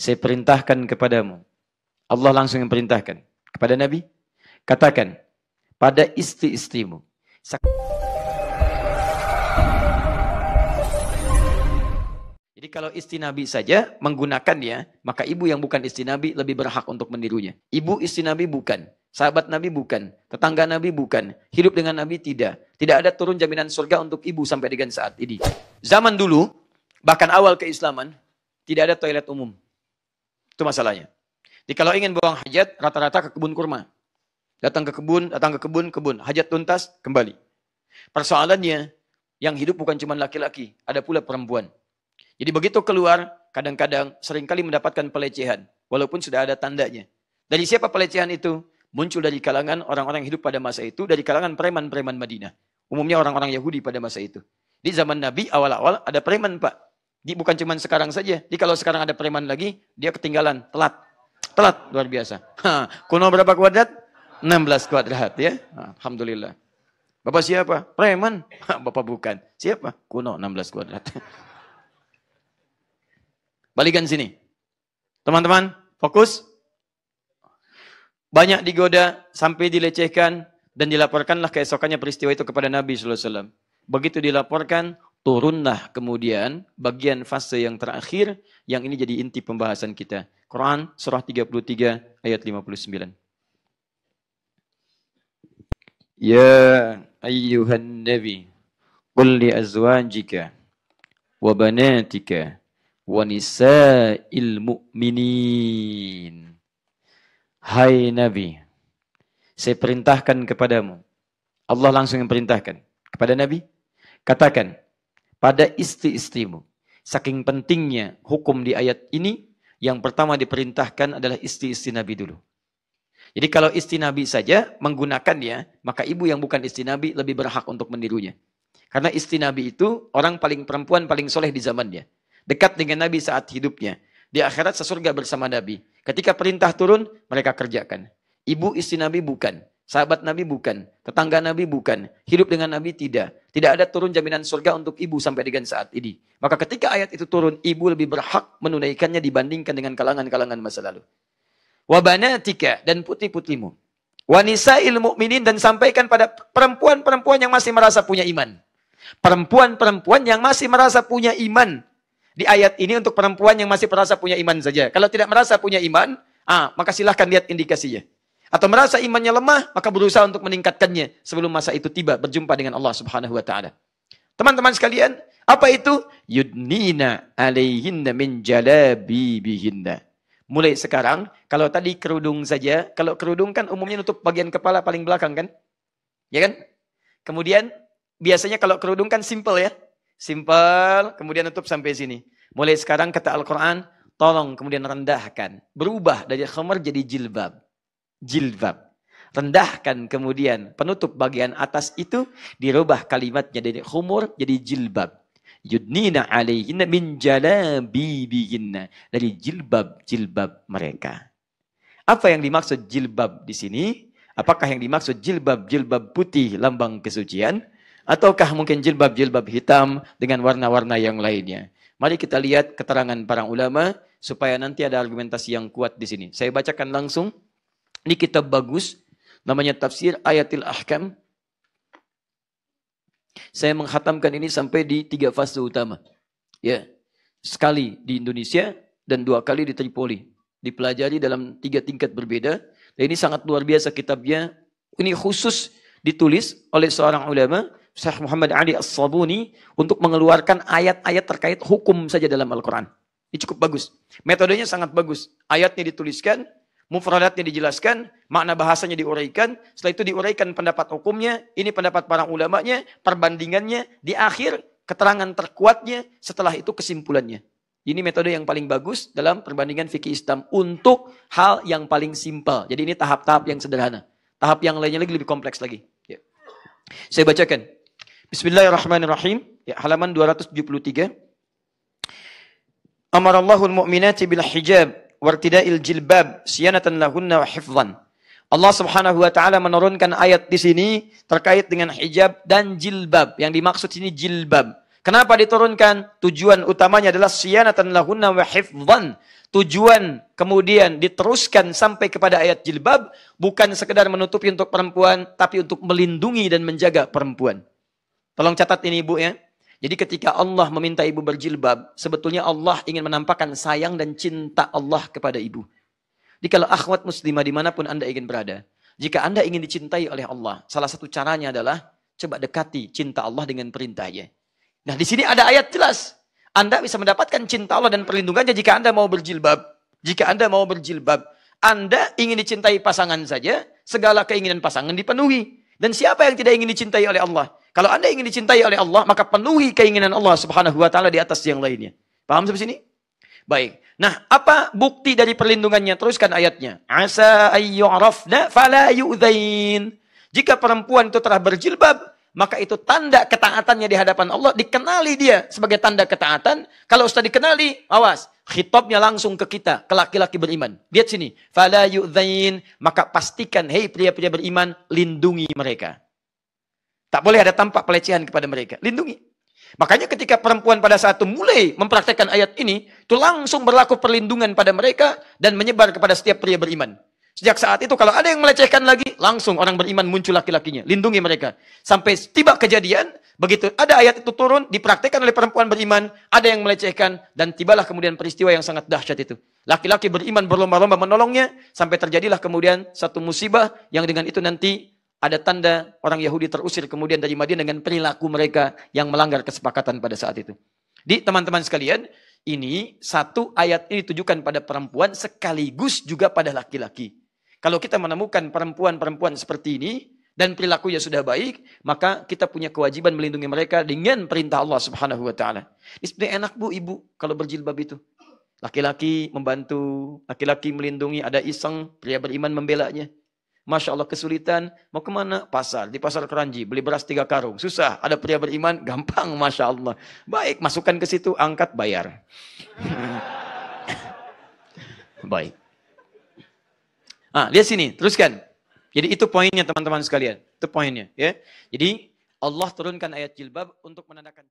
saya perintahkan kepadamu. Allah langsung yang perintahkan kepada Nabi. Katakan pada istri-istrimu. Jadi kalau istri Nabi saja menggunakannya, maka ibu yang bukan istri Nabi lebih berhak untuk menirunya. Ibu istri Nabi bukan, sahabat Nabi bukan, tetangga Nabi bukan, hidup dengan Nabi tidak. Tidak ada turun jaminan surga untuk ibu sampai dengan saat ini. Zaman dulu, bahkan awal keislaman, tidak ada toilet umum. Itu masalahnya. Jadi kalau ingin buang hajat, rata-rata ke kebun kurma. Datang ke kebun, datang ke kebun, kebun. Hajat tuntas, kembali. Persoalannya, yang hidup bukan cuma laki-laki, ada pula perempuan. Jadi begitu keluar, kadang-kadang seringkali mendapatkan pelecehan, walaupun sudah ada tandanya. Dari siapa pelecehan itu? Muncul dari kalangan orang-orang hidup pada masa itu, dari kalangan preman-preman Madinah. Umumnya orang-orang Yahudi pada masa itu. Di zaman Nabi awal-awal ada preman pak, di, bukan cuma sekarang saja. Jadi kalau sekarang ada preman lagi, dia ketinggalan, telat. Telat, luar biasa. Ha, kuno berapa kuadrat? 16 kuadrat ya. Alhamdulillah. Bapak siapa? Preman. Bapak bukan. Siapa? Kuno 16 kuadrat. Balikan sini. Teman-teman, fokus. Banyak digoda sampai dilecehkan dan dilaporkanlah keesokannya peristiwa itu kepada Nabi SAW. alaihi Begitu dilaporkan, turunlah kemudian bagian fase yang terakhir yang ini jadi inti pembahasan kita. Quran surah 33 ayat 59. Ya ayyuhan nabi qul li azwajika wa banatika wa nisa'il mu'minin. Hai Nabi, saya perintahkan kepadamu. Allah langsung yang perintahkan kepada Nabi. Katakan, pada istri-istrimu. Saking pentingnya hukum di ayat ini, yang pertama diperintahkan adalah istri-istri Nabi dulu. Jadi kalau istri Nabi saja menggunakannya, maka ibu yang bukan istri Nabi lebih berhak untuk menirunya. Karena istri Nabi itu orang paling perempuan paling soleh di zamannya. Dekat dengan Nabi saat hidupnya. Di akhirat sesurga bersama Nabi. Ketika perintah turun, mereka kerjakan. Ibu istri Nabi bukan. Sahabat Nabi bukan. Tetangga Nabi bukan. Hidup dengan Nabi tidak. Tidak ada turun jaminan surga untuk ibu sampai dengan saat ini. Maka ketika ayat itu turun, ibu lebih berhak menunaikannya dibandingkan dengan kalangan-kalangan masa lalu. Wabana tika dan putih putrimu Wanisa ilmu minin dan sampaikan pada perempuan-perempuan yang masih merasa punya iman. Perempuan-perempuan yang masih merasa punya iman. Di ayat ini untuk perempuan yang masih merasa punya iman saja. Kalau tidak merasa punya iman, ah, maka silahkan lihat indikasinya atau merasa imannya lemah, maka berusaha untuk meningkatkannya sebelum masa itu tiba berjumpa dengan Allah Subhanahu wa taala. Teman-teman sekalian, apa itu? Yudnina alaihinna min bihinna. Mulai sekarang, kalau tadi kerudung saja, kalau kerudung kan umumnya nutup bagian kepala paling belakang kan? Ya kan? Kemudian biasanya kalau kerudung kan simple ya. Simple, kemudian nutup sampai sini. Mulai sekarang kata Al-Quran, tolong kemudian rendahkan. Berubah dari khamar jadi jilbab jilbab. Rendahkan kemudian penutup bagian atas itu dirubah kalimatnya dari khumur jadi jilbab. Yudnina alaihinna min jalabibihinna. Dari jilbab-jilbab mereka. Apa yang dimaksud jilbab di sini? Apakah yang dimaksud jilbab-jilbab putih lambang kesucian? Ataukah mungkin jilbab-jilbab hitam dengan warna-warna yang lainnya? Mari kita lihat keterangan para ulama supaya nanti ada argumentasi yang kuat di sini. Saya bacakan langsung ini kitab bagus, namanya Tafsir Ayatil Ahkam. Saya menghatamkan ini sampai di tiga fase utama. Ya, sekali di Indonesia dan dua kali di Tripoli. Dipelajari dalam tiga tingkat berbeda. Dan ini sangat luar biasa kitabnya. Ini khusus ditulis oleh seorang ulama, Syekh Muhammad Ali As-Sabuni, untuk mengeluarkan ayat-ayat terkait hukum saja dalam Al-Quran. Ini cukup bagus. Metodenya sangat bagus. Ayatnya dituliskan, mufradatnya dijelaskan, makna bahasanya diuraikan, setelah itu diuraikan pendapat hukumnya, ini pendapat para ulamanya, perbandingannya, di akhir keterangan terkuatnya, setelah itu kesimpulannya. Ini metode yang paling bagus dalam perbandingan fikih Islam untuk hal yang paling simpel. Jadi ini tahap-tahap yang sederhana. Tahap yang lainnya lagi lebih kompleks lagi. Ya. Saya bacakan. Bismillahirrahmanirrahim. Ya, halaman 273. Amarallahul mu'minati bil hijab wartida'il jilbab siyanatan lahunna wa hifzan. Allah Subhanahu wa taala menurunkan ayat di sini terkait dengan hijab dan jilbab. Yang dimaksud sini jilbab. Kenapa diturunkan? Tujuan utamanya adalah siyanatan lahunna wa hifzan. Tujuan kemudian diteruskan sampai kepada ayat jilbab bukan sekedar menutupi untuk perempuan tapi untuk melindungi dan menjaga perempuan. Tolong catat ini Ibu ya. Jadi ketika Allah meminta ibu berjilbab, sebetulnya Allah ingin menampakkan sayang dan cinta Allah kepada ibu. kalau akhwat muslimah dimanapun Anda ingin berada, jika Anda ingin dicintai oleh Allah, salah satu caranya adalah coba dekati cinta Allah dengan perintahnya. Nah di sini ada ayat jelas. Anda bisa mendapatkan cinta Allah dan perlindungannya jika Anda mau berjilbab. Jika Anda mau berjilbab, Anda ingin dicintai pasangan saja, segala keinginan pasangan dipenuhi. Dan siapa yang tidak ingin dicintai oleh Allah? Kalau Anda ingin dicintai oleh Allah, maka penuhi keinginan Allah Subhanahu wa taala di atas yang lainnya. Paham sampai sini? Baik. Nah, apa bukti dari perlindungannya? Teruskan ayatnya. Asa ayyurafna fala yu'dzain. Jika perempuan itu telah berjilbab, maka itu tanda ketaatannya di hadapan Allah dikenali dia sebagai tanda ketaatan kalau sudah dikenali awas khitabnya langsung ke kita ke laki-laki beriman lihat sini fala yu'dzain maka pastikan hei pria-pria beriman lindungi mereka Tak boleh ada tampak pelecehan kepada mereka. Lindungi. Makanya ketika perempuan pada saat itu mulai mempraktekkan ayat ini, itu langsung berlaku perlindungan pada mereka dan menyebar kepada setiap pria beriman. Sejak saat itu kalau ada yang melecehkan lagi, langsung orang beriman muncul laki-lakinya. Lindungi mereka. Sampai tiba kejadian, begitu ada ayat itu turun, dipraktekkan oleh perempuan beriman, ada yang melecehkan, dan tibalah kemudian peristiwa yang sangat dahsyat itu. Laki-laki beriman berlomba-lomba menolongnya, sampai terjadilah kemudian satu musibah yang dengan itu nanti ada tanda orang Yahudi terusir kemudian dari Madinah dengan perilaku mereka yang melanggar kesepakatan pada saat itu. Di teman-teman sekalian, ini satu ayat ini ditujukan pada perempuan sekaligus juga pada laki-laki. Kalau kita menemukan perempuan-perempuan seperti ini dan perilakunya sudah baik, maka kita punya kewajiban melindungi mereka dengan perintah Allah Subhanahu wa taala. Ini enak Bu Ibu kalau berjilbab itu. Laki-laki membantu, laki-laki melindungi, ada iseng, pria beriman membelanya. Masya Allah kesulitan, mau kemana? Pasar, di pasar keranji, beli beras tiga karung. Susah, ada pria beriman, gampang Masya Allah. Baik, masukkan ke situ, angkat, bayar. Baik. Ah, lihat sini, teruskan. Jadi itu poinnya teman-teman sekalian. Itu poinnya. ya. Jadi Allah turunkan ayat jilbab untuk menandakan